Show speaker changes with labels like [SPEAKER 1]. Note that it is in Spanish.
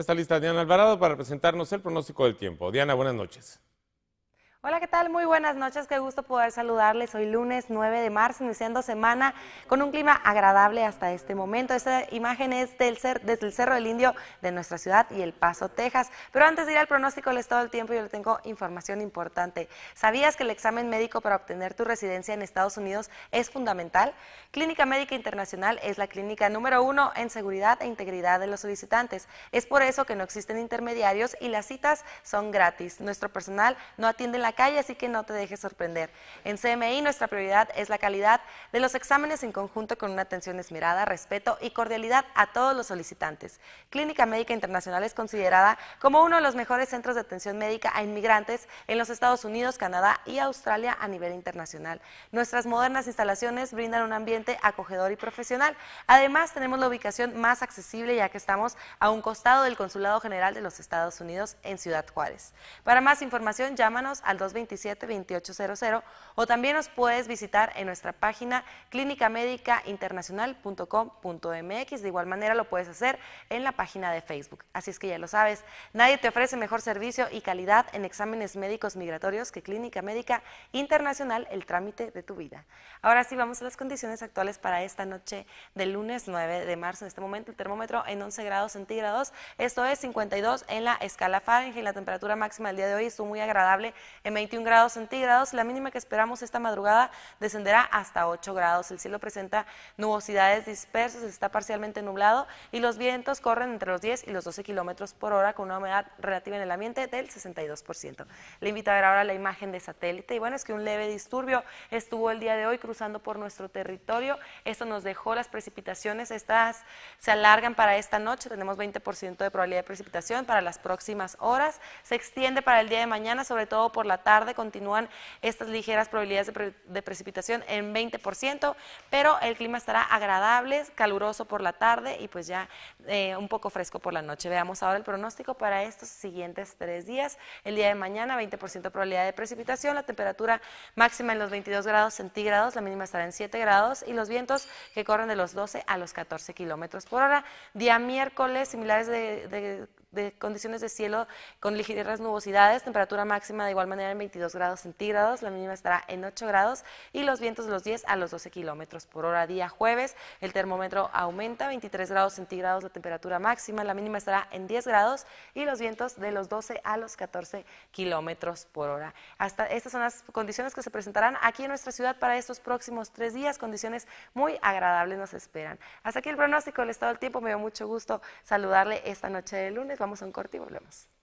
[SPEAKER 1] está lista Diana Alvarado para presentarnos el pronóstico del tiempo. Diana, buenas noches. Hola, ¿qué tal? Muy buenas noches, qué gusto poder saludarles. Hoy lunes 9 de marzo, iniciando semana con un clima agradable hasta este momento. Esta imagen es del desde el Cerro del Indio de nuestra ciudad y El Paso, Texas. Pero antes de ir al pronóstico les estado el tiempo, yo le tengo información importante. ¿Sabías que el examen médico para obtener tu residencia en Estados Unidos es fundamental? Clínica Médica Internacional es la clínica número uno en seguridad e integridad de los solicitantes. Es por eso que no existen intermediarios y las citas son gratis. Nuestro personal no atiende la calle, así que no te dejes sorprender. En CMI nuestra prioridad es la calidad de los exámenes en conjunto con una atención esmerada, respeto y cordialidad a todos los solicitantes. Clínica Médica Internacional es considerada como uno de los mejores centros de atención médica a inmigrantes en los Estados Unidos, Canadá y Australia a nivel internacional. Nuestras modernas instalaciones brindan un ambiente acogedor y profesional. Además, tenemos la ubicación más accesible ya que estamos a un costado del Consulado General de los Estados Unidos en Ciudad Juárez. Para más información, llámanos al veintiocho 227-2800 o también nos puedes visitar en nuestra página MX, De igual manera lo puedes hacer en la página de Facebook. Así es que ya lo sabes, nadie te ofrece mejor servicio y calidad en exámenes médicos migratorios que Clínica Médica Internacional, el trámite de tu vida. Ahora sí, vamos a las condiciones actuales para esta noche del lunes 9 de marzo. En este momento el termómetro en 11 grados centígrados, esto es 52 en la escala Fahrenheit. La temperatura máxima del día de hoy estuvo muy agradable en 21 grados centígrados, la mínima que esperamos esta madrugada descenderá hasta 8 grados. El cielo presenta nubosidades dispersas, está parcialmente nublado y los vientos corren entre los 10 y los 12 kilómetros por hora con una humedad relativa en el ambiente del 62%. Le invito a ver ahora la imagen de satélite y bueno, es que un leve disturbio estuvo el día de hoy cruzando por nuestro territorio. Esto nos dejó las precipitaciones, estas se alargan para esta noche, tenemos 20% de probabilidad de precipitación para las próximas horas. Se extiende para el día de mañana, sobre todo por la tarde continúan estas ligeras probabilidades de, precipitación en 20%, pero el clima estará agradable, caluroso por la tarde y pues ya eh, un poco fresco por la noche. Veamos ahora el pronóstico para estos siguientes tres días. El día de mañana 20% probabilidad de precipitación, la temperatura máxima en los 22 grados centígrados, la mínima estará en 7 grados y los vientos que corren de los 12 a los 14 kilómetros por hora. Día miércoles, similares de de condiciones de cielo con ligeras nubosidades, temperatura máxima de igual manera en 22 grados centígrados, la mínima estará en 8 grados y los vientos de los 10 a los 12 kilómetros por hora. Día jueves, el termómetro aumenta, 23 grados centígrados la temperatura máxima, la mínima estará en 10 grados y los vientos de los 12 a los 14 kilómetros por hora. Hasta estas son las condiciones que se presentarán aquí en nuestra ciudad para estos próximos tres días, condiciones muy agradables nos esperan. Hasta aquí el pronóstico del estado del tiempo, me dio mucho gusto saludarle esta noche de lunes vamos a un corte y volvemos.